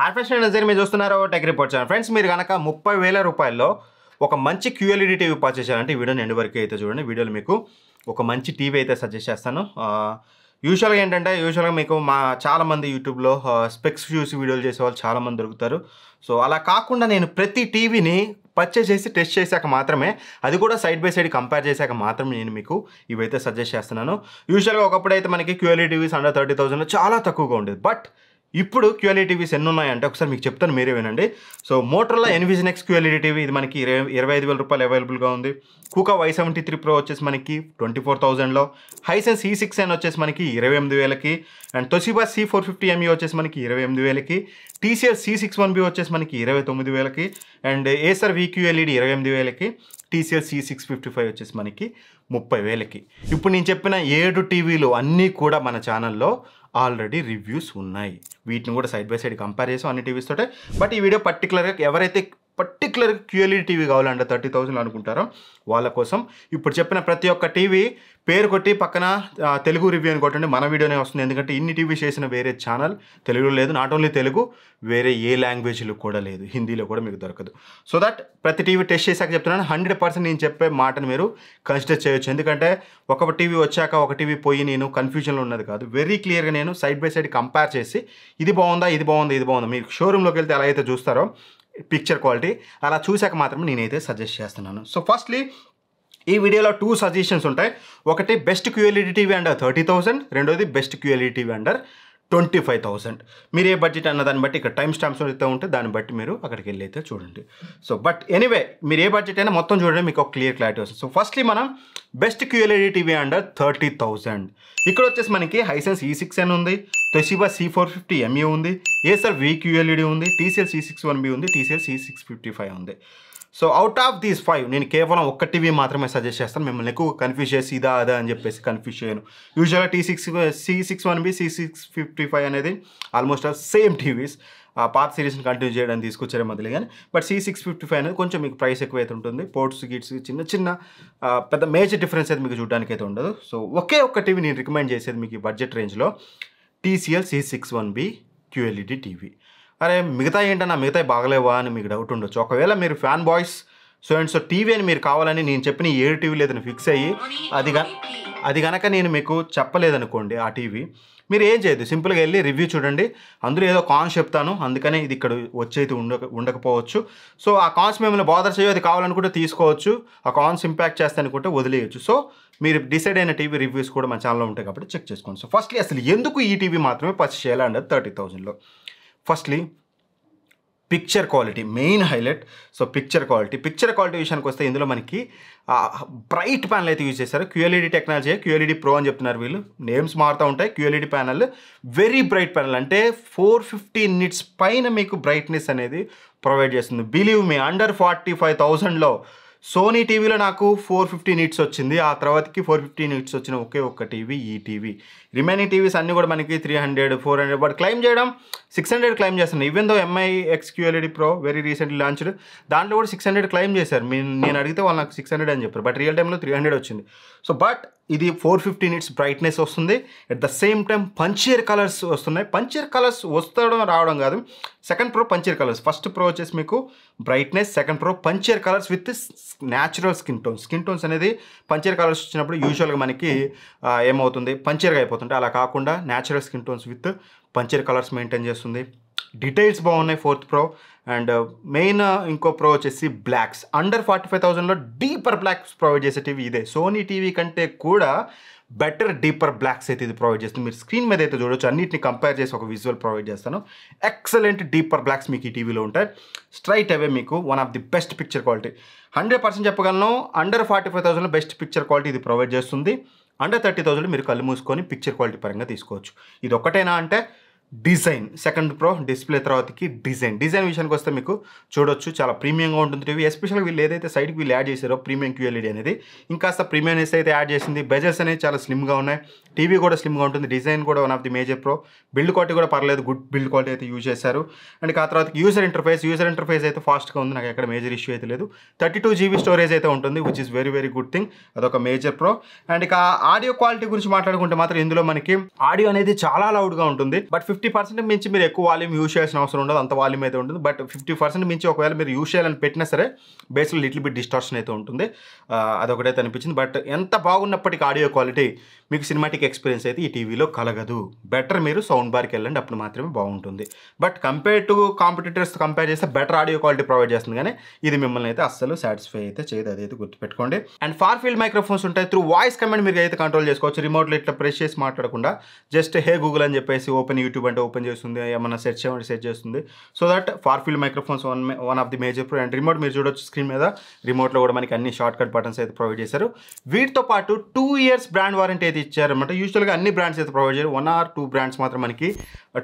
harvester నజర్ మీరు చూస్తున్నారో tech report చాలా ఫ్రెండ్స్ మీరు కనుక ముప్పై వేల రూపాయల్లో ఒక మంచి క్యూఎల్ఈడి టీవీ పర్చేస్ చేయాలంటే వీడియోని ఎండు వరకు అయితే చూడండి వీడియోలు మీకు ఒక మంచి టీవీ అయితే సజెస్ట్ చేస్తాను యూజువల్గా ఏంటంటే యూజువల్గా మీకు మా చాలామంది యూట్యూబ్లో స్పెక్స్ చూసి వీడియోలు చేసేవాళ్ళు చాలామంది దొరుకుతారు సో అలా కాకుండా నేను ప్రతి టీవీని పర్చేస్ చేసి టెస్ట్ చేశాక మాత్రమే అది కూడా సైడ్ బై సైడ్ కంపేర్ చేశాక మాత్రమే నేను మీకు ఇవైతే సజెస్ట్ చేస్తున్నాను యూజువల్గా ఒకప్పుడైతే మనకి క్యూఎల్ఈ టీవీస్ అండర్ థర్టీ థౌసండ్లో చాలా తక్కువగా ఉండేది బట్ ఇప్పుడు క్యూఎల్ఈ టీవీస్ ఎన్ని ఉన్నాయంటే ఒకసారి మీకు చెప్తాను మీరే వినండి సో మోటర్లో ఎన్విజన్ ఎక్స్ క్యూఎల్ఈ టీవీ ఇది మనకి ఇరవై ఇరవై ఐదు వేల రూపాయలు అవైలబుల్గా ఉంది Coocaa Y seventy three pro వచ్చేసి మనకి ట్వంటీ ఫోర్ థౌజండ్లో హైసెన్స్ ఈ సిక్స్ ఎన్ వచ్చేసి మనకి ఇరవై ఎనిమిది వేలకి and Toshiba C four fifty ME వచ్చేసి మనకి ఇరవై ఎనిమిది వేలకి TCL C six one B వచ్చేసి మనకి ఇరవై తొమ్మిది వేలకి అండ్ ఏసర్ వీక్యూఎల్ఈడి e ఇరవై ఎనిమిది వేలకి TCL C six fifty five వచ్చేసి మనకి ముప్పై వేలకి ఇప్పుడు నేను చెప్పిన ఏడు టీవీలు అన్నీ కూడా మన ఛానల్లో ఆల్రెడీ రివ్యూస్ ఉన్నాయి వీటిని కూడా సైడ్ బై సైడ్ కంపేర్ చేసాం అన్ని టీవీస్ తోటే బట్ ఈ వీడియో పర్టికులర్గా ఎవరైతే పర్టికులర్గా క్యూఎల్ఈ టీవీ కావాలంటే థర్టీ థౌజండ్ అనుకుంటారా వాళ్ళ కోసం ఇప్పుడు చెప్పిన ప్రతి ఒక్క టీవీ పేరు కొట్టి పక్కన తెలుగు రివ్యూ అని కొట్టండి మన వీడియోనే వస్తుంది ఎందుకంటే ఇన్ని టీవీ చేసిన వేరే ఛానల్ తెలుగులో లేదు నాట్ ఓన్లీ తెలుగు వేరే ఏ లాంగ్వేజ్లో కూడా లేదు హిందీలో కూడా మీకు దొరకదు సో దట్ ప్రతి టీవీ టెస్ట్ చేశాక చెప్తున్నాను హండ్రెడ్ పర్సెంట్ నేను చెప్పే మాటను మీరు కన్సిడర్ చేయొచ్చు ఎందుకంటే ఒక టీవీ వచ్చాక ఒక టీవీ పోయి నేను కన్ఫ్యూజన్లో ఉన్నది కాదు వెరీ క్లియర్గా నేను సైడ్ బై సైడ్ కంపేర్ చేసి ఇది బాగుందా ఇది బాగుందా ఇది బాగుందా మీరు షోరూంలోకి వెళ్తే ఎలా అయితే చూస్తారో పిక్చర్ క్వాలిటీ అలా చూశాక మాత్రమే నేనైతే సజెస్ట్ చేస్తున్నాను సో ఫస్ట్లీ ఈ వీడియోలో టూ సజెషన్స్ ఉంటాయి ఒకటి best QLED TV under thirty thousand రెండోది best QLED TV under twenty five thousand మీరు ఏ బడ్జెట్ అన్న దాన్ని బట్టి ఇక్కడ టైం స్టాంప్స్ అయితే ఉంటే దాన్ని బట్టి మీరు అక్కడికి వెళ్ళి అయితే చూడండి సో బట్ ఎనీవే మీరు ఏ బడ్జెట్ అయినా మొత్తం చూడండి మీకు ఒక క్లియర్ క్లారిటీ వస్తుంది సో ఫస్ట్లీ మనం best QLED TV under thirty thousand ఇక్కడ వచ్చేసి మనకి హైసెన్స్ ఈ సిక్స్ ఎన్ ఉంది Toshiba C four fifty ME ఉంది ఏసర్ వీక్యూఎల్ఈడి ఉంది TCL C six one B ఉంది TCL C six fifty five ఉంది so out of these five నేను కేవలం ఒక్క టీవీ మాత్రమే సజెస్ట్ చేస్తాను మిమ్మల్ని ఎక్కువ కన్ఫ్యూజ్ చేసి ఇదా అదా అని చెప్పేసి కన్ఫ్యూజ్ చేయను యూజువల్గా T six C six one B C six fifty five అనేది ఆల్మోస్ట్ ఆఫ్ సేమ్ టీవీస్ ఆ పాత సిరీస్ని కంటిన్యూ చేయడానికి తీసుకొచ్చారే మొదలు కానీ but C six fifty five అనేది కొంచెం మీకు ప్రైస్ ఎక్కువ అయితే ఉంటుంది పోర్ట్స్ గిట్స్ చిన్న చిన్న పెద్ద మేజర్ డిఫరెన్స్ అయితే మీకు చూడడానికి అయితే ఉండదు సో ఒకే ఒక్క టీవీ నేను రికమెండ్ చేసేది మీకు బడ్జెట్ రేంజ్లో TCL C six one B QLED TV అరే మిగతా ఏంటన్నా మిగతా బాగలేవా అని మీకు డౌట్ ఉండొచ్చు ఒకవేళ మీరు fan boys so and so TV అని మీరు కావాలని నేను చెప్పిన ఏడు టీవీలు ఏదైనా ఫిక్స్ అయ్యి అది అది కనుక నేను మీకు చెప్పలేదనుకోండి ఆ టీవీ మీరు ఏం చేయదు సింపుల్గా వెళ్ళి రివ్యూ చూడండి అందులో ఏదో కాన్స్ చెప్తాను అందుకనే ఇది ఇక్కడ వచ్చేది ఉండక ఉండకపోవచ్చు సో ఆ కాన్స్ మిమ్మల్ని బాధ చేయో అది కావాలనుకుంటే తీసుకోవచ్చు ఆ కాన్స్ ఇంపాక్ట్ చేస్తే అనుకుంటే వదిలేయచ్చు సో మీరు డిసైడ్ అయిన టీవీ రివ్యూస్ కూడా మా ఛానల్లో ఉంటాయి కాబట్టి చెక్ చేసుకోండి సో ఫస్ట్లీ అసలు ఎందుకు ఈ టీవీ మాత్రమే పర్చేస్ చేయాలి అండి థర్టీ థౌజండ్లో ఫస్ట్లీ picture quality main highlight so picture quality picture quality విషయానికి వస్తే ఇందులో మనకి బ్రైట్ ప్యానల్ అయితే యూజ్ చేశారు క్యూఎల్ఈడి టెక్నాలజీ క్యూఎల్ఈడి ప్రో అని చెప్తున్నారు వీళ్ళు నేమ్స్ మారుతూ ఉంటాయి QLED panel very bright panel అంటే ఫోర్ ఫిఫ్టీ నిట్స్ పైన మీకు బ్రైట్నెస్ అనేది ప్రొవైడ్ చేస్తుంది believe me under forty five థౌజండ్లో సోనీ టీవీలో నాకు ఫోర్ ఫిఫ్టీ నిట్స్ వచ్చింది ఆ తర్వాతకి ఫోర్ ఫిఫ్టీ నిట్స్ వచ్చిన ఒకే ఒక్క టీవీ ఈ టీవీ రిమైనింగ్ టీవీస్ అన్నీ కూడా మనకి three hundred four hundred but claim చేయడం సిక్స్ హండ్రెడ్ క్లైమ్ చేస్తున్నాయి even though Mi X QLED pro very recently launched దాంట్లో కూడా సిక్స్ హండ్రెడ్ క్లైమ్ చేశారు నేను అడిగితే వాళ్ళు నాకు సిక్స్ హండ్రెడ్ అని చెప్పారు బట్ రియల్ టైంలో త్రీ హండ్రెడ్ వచ్చింది సో బట్ ఇది ఫోర్ ఫిఫ్టీ నిట్స్ బ్రైట్నెస్ వస్తుంది at the same time punchier colours వస్తున్నాయి పంచర్ కలర్స్ వస్తడం రావడం కాదు second pro punchier colours first pro వచ్చేసి మీకు brightness second pro punchier colours with natural skin tones skin tones అనేది punchier colours వచ్చినప్పుడు యూజువల్గా మనకి ఏమవుతుంది పంచేర్గా అయిపోతుంటే అలా కాకుండా natural skin tones with punchier colours maintain చేస్తుంది డీటెయిల్స్ బాగున్నాయి fourth pro and uh, main uh, ఇంకో ప్రో వచ్చేసి బ్లాక్స్ అండర్ ఫార్టీ ఫైవ్ థౌజండ్లో డీపర్ బ్లాక్స్ ప్రొవైడ్ చేసే టీవీ ఇదే సోనీ టీవీ కంటే కూడా బెటర్ డీపర్ బ్లాక్స్ అయితే ఇది ప్రొవైడ్ చేస్తుంది మీరు స్క్రీన్ మీద అయితే చూడొచ్చు అన్నింటిని కంపేర్ చేసి ఒక విజువల్ ప్రొవైడ్ చేస్తాను ఎక్సలెంట్ డీపర్ బ్లాక్స్ మీకు ఈ టీవీలో ఉంటాయి స్ట్రైట్ అవే మీకు one of the best picture quality hundred percent చెప్పగలను అండర్ ఫార్టీ ఫైవ్ థౌసండ్లో బెస్ట్ పిక్చర్ క్వాలిటీ ఇది ప్రొవైడ్ చేస్తుంది అండర్ థర్టీ థౌసండ్ మీరు కళ్ళు మూసుకొని పిక్చర్ క్వాలిటీ పరంగా తీసుకోవచ్చు ఇది ఒకటేనా అంటే డిజైన్ సెకండ్ ప్రో డిస్ప్లే తర్వాతకి డిజైన్ డిజైన్ విషయానికి వస్తే మీకు చూడొచ్చు చాలా ప్రీమియంగా ఉంటుంది టీవీ ఎస్పెషల్గా వీళ్ళు ఏదైతే సైడ్కి వీళ్ళు యాడ్ చేశారో ప్రీమియం క్యూఎల్ఈడి అనేది ఇంకాస్త ప్రీమియంనెస్ అయితే యాడ్ చేసింది బెజల్స్ అనేవి చాలా స్లిమ్గా ఉన్నాయి టీవీ కూడా స్లిమ్గా ఉంటుంది డిజైన్ కూడా one of the major pro build quality కూడా పర్లేదు గుడ్ బిల్డ్ క్వాలిటీ అయితే యూజ్ చేశారు అండ్ ఆ తర్వాత యూజర్ ఇంటర్ఫేస్ యూజర్ ఇంటర్ఫేస్ అయితే ఫాస్ట్గా ఉంది నాకు ఎక్కడ మేజర్ ఇష్యూ అయితే లేదు థర్టీ టూ జీబీ స్టోరేజ్ అయితే ఉంటుంది which is very very good thing అదొక మేజర్ ప్రో అండ్ ఇక ఆడియో క్వాలిటీ గురించి మాట్లాడుకుంటే మాత్రం ఇందులో మనకి ఆడియో అనేది చాలా లౌడ్గా ఉంటుంది బట్ ఫిఫ్టీ పర్సెంట్ మించి మీరు ఎక్కువ వాల్యూమ్ యూజ్ చేయాల్సిన అవసరం ఉండదు అంత వాల్యూమ్ అయితే ఉంటుంది బట్ ఫిఫ్టీ పర్సెంట్ మించి ఒకవేళ మీరు యూజ్ చేయాలని పెట్టినా సరే బేస్లో లిటిల్ బిట్ డిస్టార్షన్ అయితే ఉంటుంది అదొకటైతే అనిపించింది బట్ ఎంత బాగున్నప్పటికీ ఆడియో క్వాలిటీ మీకు సినిమాటిక్ ఎక్స్పీరియన్స్ అయితే ఈ టీవీలో కలగదు బెటర్ మీరు సౌండ్ బార్కి వెళ్ళండి అప్పుడు మాత్రమే బాగుంటుంది but compare to competitors compare చేస్తే బెటర్ ఆడియో క్వాలిటీ ప్రొవైడ్ చేస్తుంది కానీ ఇది మిమ్మల్ని అయితే అస్సలు సాటిస్ఫై అయితే చేయదు అదైతే గుర్తుపెట్టుకోండి అండ్ ఫార్ ఫీల్డ్ మైక్రోఫోన్స్ ఉంటాయి త్రూ వాయిస్ కమెంట్ మీరు అయితే కంట్రోల్ చేసుకోవచ్చు రిమోట్లో ఇట్లా ప్రెస్ చేసి మాట్లాడకుండా జస్ట్ హే గూగుల్ అని చెప్పేసి ఓపెన్ యూట్యూబ్ యూట్యూబ్ ఓపెన్ చేస్తుంది ఏమన్నా సెర్చ్ చేయమంటే సెర్చ్ చేస్తుంది so that far field microphones one one of the major pro and remote మీరు చూడొచ్చు స్క్రీన్ మీద రిమోట్లో కూడా మనకి అన్ని షార్ట్ కట్ బటన్స్ అయితే ప్రొవైడ్ చేశారు వీటితో పాటు టూ ఇయర్స్ బ్రాండ్ వారంటీ అయితే ఇచ్చారన్నమాట యూజువల్గా అన్ని బ్రాండ్స్ అయితే ప్రొవైడ్ చేయరు వన్ ఆర్ టూ బ్రాండ్స్ మాత్రం మనకి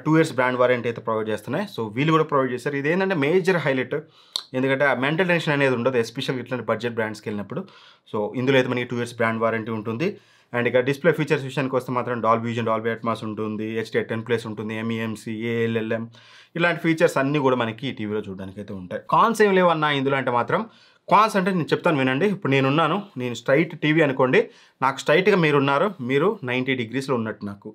టూ ఇయర్స్ బ్రాండ్ వారంటీ అయితే ప్రొవైడ్ చేస్తున్నాయి సో వీళ్ళు కూడా ప్రొవైడ్ చేశారు ఇదేంటంటే మేజర్ హైలైట్ ఎందుకంటే మెంటల్ టెన్షన్ అనేది ఉండదు ఎస్పెషల్ ఇట్లాంటి బడ్జెట్ బ్రాండ్స్కి వెళ్ళినప్పుడు సో ఇందులో అయితే మనకి టూ ఇయర్స్ బ్రాండ్ వారంటీ ఉంటుంది అండ్ ఇక డిస్ప్లే ఫీచర్స్ విషయానికి వస్తే మాత్రం డాల్ విజన్ డాల్ అట్మాస్ ఉంటుంది హెచ్డి టెన్ ప్లేస్ ఉంటుంది ఎంఈఎంసీ ఏఎల్ఎల్ఎం e ఇలాంటి ఫీచర్స్ అన్నీ కూడా మనకి ఈ టీవీలో చూడడానికి అయితే ఉంటాయి కాన్స్ ఏం లేవన్నా ఇందులో అంటే మాత్రం కాన్స్ అంటే నేను చెప్తాను వినండి ఇప్పుడు నేనున్నాను నేను స్ట్రైట్ టీవీ అనుకోండి నాకు స్ట్రైట్గా మీరు ఉన్నారు మీరు నైంటీ డిగ్రీస్లో ఉన్నట్టు నాకు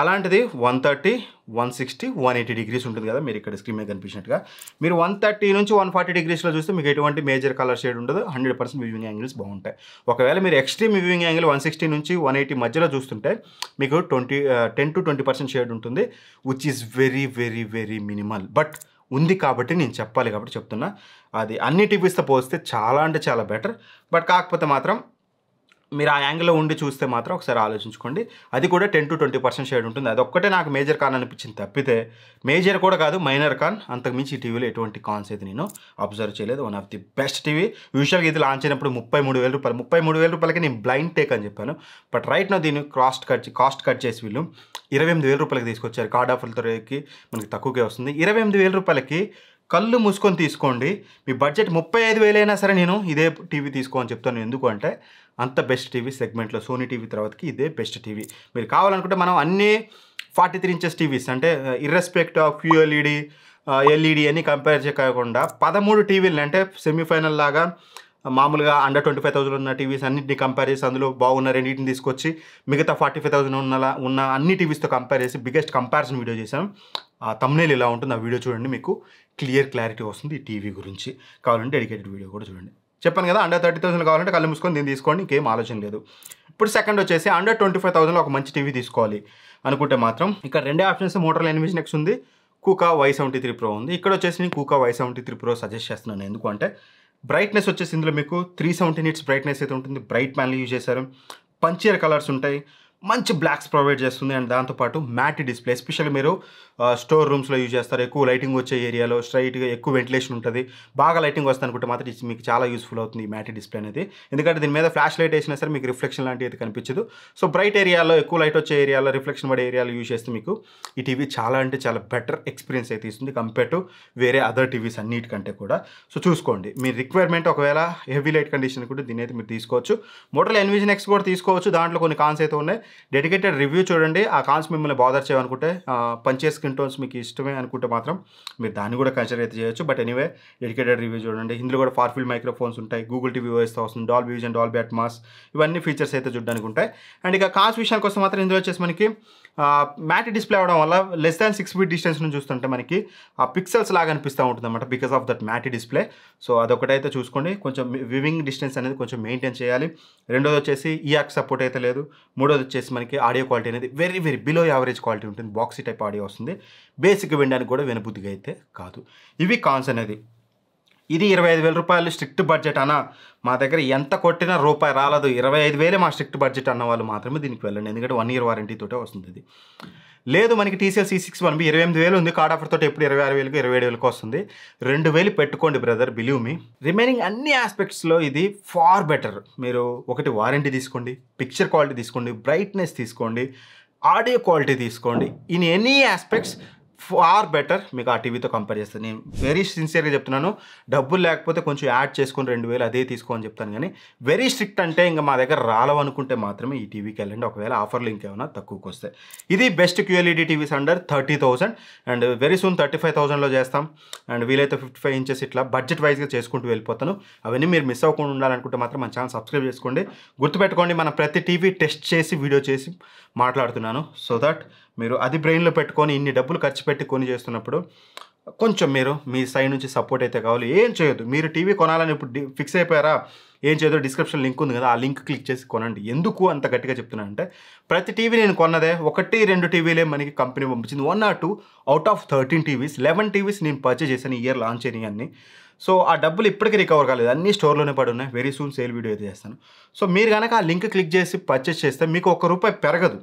అలాంటిది one thirty one sixty one eighty degrees ఉంటుంది కదా మీరు ఇక్కడ స్క్రీన్ మీద కనిపించినట్టుగా మీరు వన్ థర్టీ నుంచి వన్ ఫార్టీ డిగ్రీస్లో చూస్తే మీకు ఎటువంటి మేజర్ కలర్ షేడ్ ఉండదు హండ్రెడ్ పర్సెంట్ వ్యూవింగ్ యాంగిల్స్ బాగుంటాయి ఒకవేళ మీరు extreme viewing angle one sixty నుంచి వన్ ఎయిటీ మధ్యలో చూస్తుంటే మీకు twenty ten to twenty percent shade ఉంటుంది which is very very very minimal but ఉంది కాబట్టి నేను చెప్పాలి కాబట్టి చెప్తున్నా అది అన్ని టీవీస్తో పోస్తే చాలా అంటే చాలా బెటర్ బట్ కాకపోతే మాత్రం మీరు ఆ యాంగిల్లో ఉండి చూస్తే మాత్రం ఒకసారి ఆలోచించుకోండి అది కూడా ten to twenty percent shade ఉంటుంది ఒక్కటే నాకు మేజర్ కాన్ అనిపించింది తప్పితే మేజర్ కూడా కాదు మైనర్ కాన్ అంతకుమించి ఈ టీవీలో ఎటువంటి కాన్స్ అయితే నేను అబ్జర్వ్ చేయలేదు one of the best TV యూజువల్గా ఇది లాంచ్ అయినప్పుడు ముప్పై మూడు వేల రూపాయలు ముప్పై మూడు వేల రూపాయలకి నేను బ్లైండ్ టేక్ అని చెప్పాను బట్ రైట్ నా దీన్ని కాస్ట్ కట్ కాస్ట్ కట్ చేసి వీళ్ళు ఇరవై ఎనిమిది వేల రూపాయలకి తీసుకొచ్చారు కార్డ్ ఆఫర్లతో మనకి తక్కువకే వస్తుంది ఇరవై ఎనిమిది వేల రూపాయలకి కళ్ళు మూసుకొని తీసుకోండి మీ బడ్జెట్ ముప్పై ఐదు వేలైనా సరే నేను ఇదే టీవీ తీసుకో చెప్తాను ఎందుకు అంటే అంత బెస్ట్ టీవీ సెగ్మెంట్లో సోనీ టీవీ తర్వాతకి ఇదే బెస్ట్ టీవీ మీరు కావాలనుకుంటే మనం అన్నీ ఫార్టీ త్రీ ఇంచెస్ టీవీస్ అంటే ఇర్రెస్పెక్ట్ ఆఫ్ క్యూఎల్ఈడి ఎల్ఈడి అని కంపేర్ చేయకుండా పదమూడు టీవీలు అంటే సెమీఫైనల్ లాగా మామూలుగా అండర్ ట్వంటీ ఫైవ్ థౌసండ్ ఉన్న టీవీస్ అన్నింటిని కంపేర్ చేసి అందులో బాగున్న రెండింటిని తీసుకొచ్చి మిగతా ఫార్టీ ఫైవ్ థౌసండ్ ఉన్న ఉన్న అన్ని టీవీస్తో కంపేర్ చేసి బిగ్గెస్ట్ కంపారిజన్ వీడియో చేశాం ఆ తమ్నేలు ఇలా ఉంటుంది ఆ వీడియో చూడండి మీకు క్లియర్ క్లారిటీ వస్తుంది ఈ టీవీ గురించి కావాలంటే డెడికేటెడ్ వీడియో కూడా చూడండి చెప్పాను కదా అండర్ థర్టీ థౌసండ్ కావాలంటే కళ్ళు మూసుకొని దీన్ని తీసుకోండి ఇంకేం ఆలోచన లేదు ఇప్పుడు సెకండ్ వచ్చేసి అండర్ ట్వంటీ ఫైవ్ థౌసండ్లో ఒక మంచి టీవీ తీసుకోవాలి అనుకుంటే మాత్రం ఇక్కడ రెండే ఆప్షన్స్ మోటార్ ఎనిమిషన్ ఎక్స్ ఉంది Coocaa Y seventy three pro ఉంది ఇక్కడ వచ్చేసి నేను Coocaa Y seventy three pro suggest చేస్తున్నాను ఎందుకంటే బ్రైట్నెస్ వచ్చేసి ఇందులో మీకు త్రీ సెవెంటీ నిట్స్ బ్రైట్నెస్ అయితే ఉంటుంది బ్రైట్ ప్యాన్లు యూజ్ చేశారు పంచియర్ కలర్స్ ఉంటాయి మంచి బ్లాక్స్ ప్రొవైడ్ చేస్తుంది అండ్ దాంతోపాటు మ్యాట్ డిస్ప్లే ఎస్పెషల్లీ మీరు స్టోర్ రూమ్స్లో యూజ్ చేస్తారు ఎక్కువ లైటింగ్ వచ్చే ఏరియాలో స్ట్రైట్గా ఎక్కువ వెంటిలేషన్ ఉంటుంది బాగా లైటింగ్ వస్తుంది అనుకుంటే మాత్రం మీకు చాలా యూస్ఫుల్ అవుతుంది ఈ మ్యాట్ డిస్ప్లే అనేది ఎందుకంటే దీని మీద ఫ్లాష్ లైట్ వేసినా సరే మీకు రిఫ్లెక్షన్ లాంటిది అయితే కనిపించదు సో బ్రైట్ ఏరియాలో ఎక్కువ లైట్ వచ్చే ఏరియాలో రిఫ్లెక్షన్ పడే ఏరియాలో యూజ్ చేస్తే మీకు ఈ టీవీ చాలా అంటే చాలా బెటర్ ఎక్స్పీరియన్స్ అయితే ఇస్తుంది కంపేర్ టు వేరే అదర్ టీవీస్ అన్నిటికంటే కూడా సో చూసుకోండి మీ రిక్వైర్మెంట్ ఒకవేళ హెవీ లైట్ కండిషన్ కూడా దీని అయితే మీరు తీసుకోవచ్చు మోటల్ ఎన్విజన్ ఎక్స్ కూడా తీసుకోవచ్చు దాంట్లో కొన్ని కాన్స్ అయితే ఉన్నాయి డెడికేటెడ్ రివ్యూ చూడండి ఆ కాల్స్ మిమ్మల్ని బాధర్ చేయాలనుకుంటే పంచే స్కిన్ టోన్స్ మీకు ఇష్టమే అనుకుంటే మాత్రం మీరు దాన్ని కూడా కన్సిడర్ అయితే చేయొచ్చు బట్ ఎనీవే డెడికేటెడ్ రివ్యూ చూడండి ఇందులో కూడా ఫార్ఫిల్ మైక్రోఫోన్స్ ఉంటాయి గూగుల్ టీవీ వాయిస్ వస్తుంది Dolby Vision Dolby Atmos ఇవన్నీ ఫీచర్స్ అయితే చూడడానికి ఉంటాయి అండ్ ఇక కాల్స్ విషయానికి వస్తే మాత్రం ఇందులో వచ్చేసి మనకి మ్యాట్ డిస్ప్లే అవడం వల్ల less than six feet distance నుంచి చూస్తుంటే మనకి ఆ పిక్సెల్స్ లాగా అనిపిస్తూ ఉంటుంది అనమాట because of that matte display so అదొకటైతే చూసుకోండి కొంచెం వివింగ్ డిస్టెన్స్ అనేది కొంచెం మెయింటైన్ చేయాలి రెండోది వచ్చేసి ఈ యాక్ సపోర్ట్ అయితే లేదు మూడోది వచ్చేసి వచ్చేసి మనకి ఆడియో క్వాలిటీ అనేది very very below average quality ఉంటుంది బాక్సీ టైప్ ఆడియో వస్తుంది బేసిక్ వినడానికి కూడా వినబుద్ధిగా అయితే కాదు ఇవి కాన్స్ అనేది ఇది ఇరవై ఐదు వేల రూపాయలు స్ట్రిక్ట్ బడ్జెట్ అన్న మా దగ్గర ఎంత కొట్టినా రూపాయి రాలదు ఇరవై ఐదు వేలే మా స్ట్రిక్ట్ బడ్జెట్ అన్న వాళ్ళు మాత్రమే దీనికి వెళ్ళండి ఎందుకంటే వన్ ఇయర్ వారంటీ వస్తుంది ఇది లేదు మనకి TCL C six one B ఇరవై ఎనిమిది వేలు ఉంది కార్డ్ ఆఫర్తో ఎప్పుడు ఇరవై ఆరు వేలకు ఇరవై ఏడు వేలకు వస్తుంది రెండు వేలు పెట్టుకోండి బ్రదర్ బిలీవ్ మీ రిమైనింగ్ అన్ని ఆస్పెక్ట్స్లో ఇది ఫార్ బెటర్ మీరు ఒకటి వారంటీ తీసుకోండి పిక్చర్ క్వాలిటీ తీసుకోండి బ్రైట్నెస్ తీసుకోండి ఆడియో క్వాలిటీ తీసుకోండి in any aspects far better మీకు ఆ టీవీతో కంపేర్ చేస్తాను నేను వెరీ సిన్సియర్గా చెప్తున్నాను డబ్బులు లేకపోతే కొంచెం యాడ్ చేసుకొని రెండు వేలు అదే తీసుకోని చెప్తాను కానీ వెరీ స్ట్రిక్ట్ అంటే ఇంకా మా దగ్గర రాలవనుకుంటే మాత్రమే ఈ టీవీకి వెళ్ళండి ఒకవేళ ఆఫర్లు ఇంకేమైనా తక్కువకి వస్తాయి ఇది best QLED TVs under thirty thousand and very soon thirty five థౌసండ్లో చేస్తాం అండ్ వీలైతే ఫిఫ్టీ ఫైవ్ ఇంచెస్ ఇట్లా బడ్జెట్ వైజ్గా చేసుకుంటూ వెళ్ళిపోతాను అవన్నీ మీరు మిస్ అవ్వకుండా ఉండాలనుకుంటే మాత్రం మన ఛానల్ సబ్స్క్రైబ్ చేసుకోండి గుర్తుపెట్టుకోండి మనం ప్రతి టీవీ టెస్ట్ చేసి వీడియో చేసి మాట్లాడుతున్నాను సో దట్ మీరు అది బ్రెయిన్లో పెట్టుకొని ఇన్ని డబ్బులు ఖర్చు పెట్టి కొని చేస్తున్నప్పుడు కొంచెం మీరు మీ సైడ్ నుంచి సపోర్ట్ అయితే కావాలి ఏం చేయొద్దు మీరు టీవీ కొనాలని ఇప్పుడు ఫిక్స్ అయిపోయారా ఏం చేయదు డిస్క్రిప్షన్ లింక్ ఉంది కదా ఆ లింక్ క్లిక్ చేసి కొనండి ఎందుకు అంత గట్టిగా చెప్తున్నాను అంటే ప్రతి టీవీ నేను కొన్నదే ఒకటి రెండు టీవీలే మనకి కంపెనీ పంపించింది one or two out of thirteen TVs eleven TVs నేను పర్చేజ్ చేశాను ఇయర్ లాంచ్ అన్ని సో ఆ డబ్బులు ఇప్పటికీ రికవర్ కాలేదు అన్ని స్టోర్లోనే పడి ఉన్నాయి వెరీ సూన్ సేల్ వీడియో అయితే చేస్తాను సో మీరు కనుక ఆ లింక్ క్లిక్ చేసి పర్చేస్ చేస్తే మీకు ఒక రూపాయి పెరగదు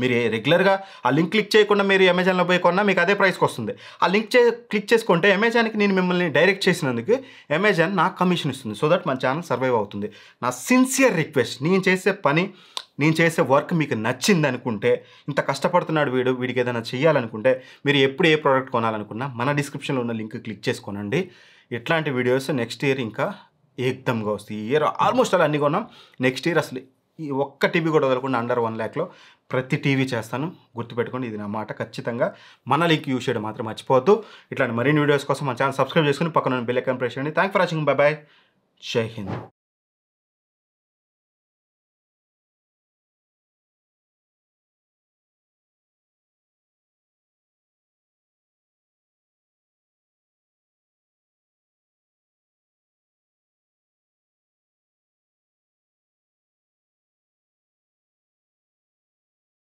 మీరు రెగ్యులర్గా ఆ లింక్ క్లిక్ చేయకుండా మీరు అమెజాన్లో పోయి కొన్నా మీకు అదే ప్రైస్కి వస్తుంది ఆ లింక్ చే క్లిక్ చేసుకుంటే అమెజాన్కి నేను మిమ్మల్ని డైరెక్ట్ చేసినందుకు అమెజాన్ నాకు కమిషన్ ఇస్తుంది సో దట్ మన ఛానల్ సర్వైవ్ అవుతుంది నా సిన్సియర్ రిక్వెస్ట్ నేను చేసే పని నేను చేసే వర్క్ మీకు నచ్చింది అనుకుంటే ఇంత కష్టపడుతున్నాడు వీడు వీడికి ఏదైనా చేయాలనుకుంటే మీరు ఎప్పుడు ఏ ప్రోడక్ట్ కొనాలనుకున్నా మన డిస్క్రిప్షన్లో ఉన్న లింక్ క్లిక్ చేసుకోనండి ఇట్లాంటి వీడియోస్ నెక్స్ట్ ఇయర్ ఇంకా ఏకదంగా వస్తాయి ఈ ఇయర్ ఆల్మోస్ట్ అలా అన్నీ కొన్నాం నెక్స్ట్ ఇయర్ అసలు ఈ ఒక్క టీవీ కూడా వదలకుండా అండర్ వన్ ల్యాక్లో ప్రతి టీవీ చేస్తాను గుర్తుపెట్టుకోండి ఇది నా మాట ఖచ్చితంగా మన లింక్ యూజ్ చేయడం మాత్రం మర్చిపోవద్దు ఇట్లాంటి మరిన్ని వీడియోస్ కోసం మన ఛానల్ సబ్స్క్రైబ్ చేసుకుని పక్కన బిల్ ఎక్కడ ప్రెస్ చేయండి thank for watching bye bye జై హింద్